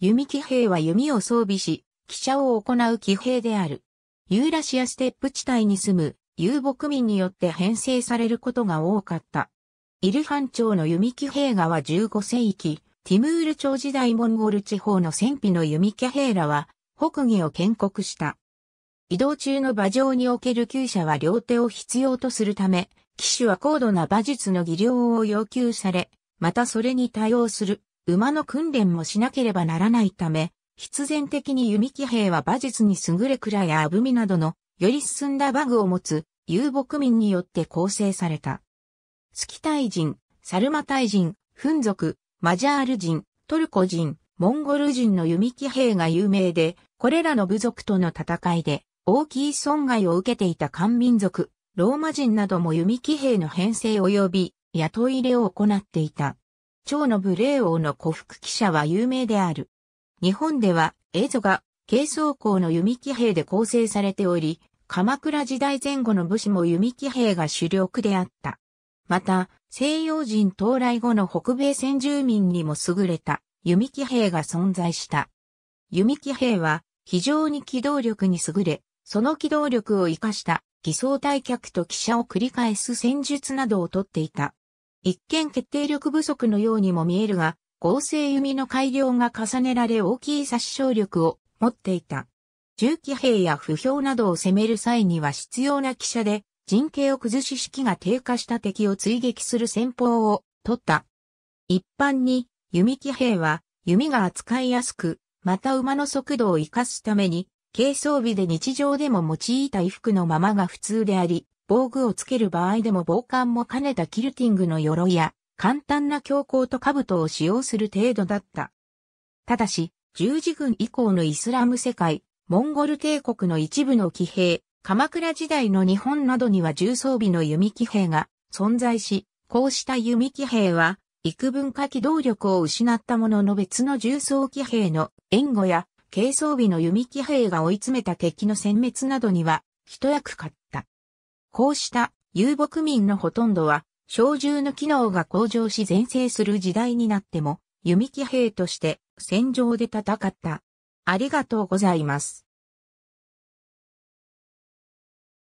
弓騎兵は弓を装備し、汽車を行う騎兵である。ユーラシアステップ地帯に住む遊牧民によって編成されることが多かった。イルハン朝の弓騎兵画は15世紀、ティムール朝時代モンゴル地方の戦費の弓騎兵らは北義を建国した。移動中の馬上における厩舎は両手を必要とするため、騎手は高度な馬術の技量を要求され、またそれに対応する。馬の訓練もしなければならないため、必然的に弓騎兵は馬術に優れ蔵やあぶみなどのより進んだ馬具を持つ遊牧民によって構成された。スキタイ人、サルマタイ人、フン族、マジャール人、トルコ人、モンゴル人の弓騎兵が有名で、これらの部族との戦いで大きい損害を受けていた漢民族、ローマ人なども弓騎兵の編成及び雇い入れを行っていた。蝶の無礼王の古服記者は有名である。日本では、映像が、軽装甲の弓騎兵で構成されており、鎌倉時代前後の武士も弓騎兵が主力であった。また、西洋人到来後の北米先住民にも優れた弓騎兵が存在した。弓騎兵は非常に機動力に優れ、その機動力を活かした偽装退却と記者を繰り返す戦術などをとっていた。一見決定力不足のようにも見えるが、合成弓の改良が重ねられ大きい殺傷力を持っていた。重機兵や不評などを攻める際には必要な汽車で、陣形を崩し式が低下した敵を追撃する戦法を取った。一般に、弓騎兵は、弓が扱いやすく、また馬の速度を活かすために、軽装備で日常でも用いた衣服のままが普通であり、防具をつける場合でも防寒も兼ねたキルティングの鎧や、簡単な強行と兜を使用する程度だった。ただし、十字軍以降のイスラム世界、モンゴル帝国の一部の騎兵、鎌倉時代の日本などには重装備の弓騎兵が存在し、こうした弓騎兵は、幾分か機動力を失ったものの別の重装騎兵の援護や、軽装備の弓騎兵が追い詰めた敵の殲滅などには、一役買っこうした遊牧民のほとんどは、小銃の機能が向上し前世する時代になっても、弓騎兵として戦場で戦った。ありがとうございます。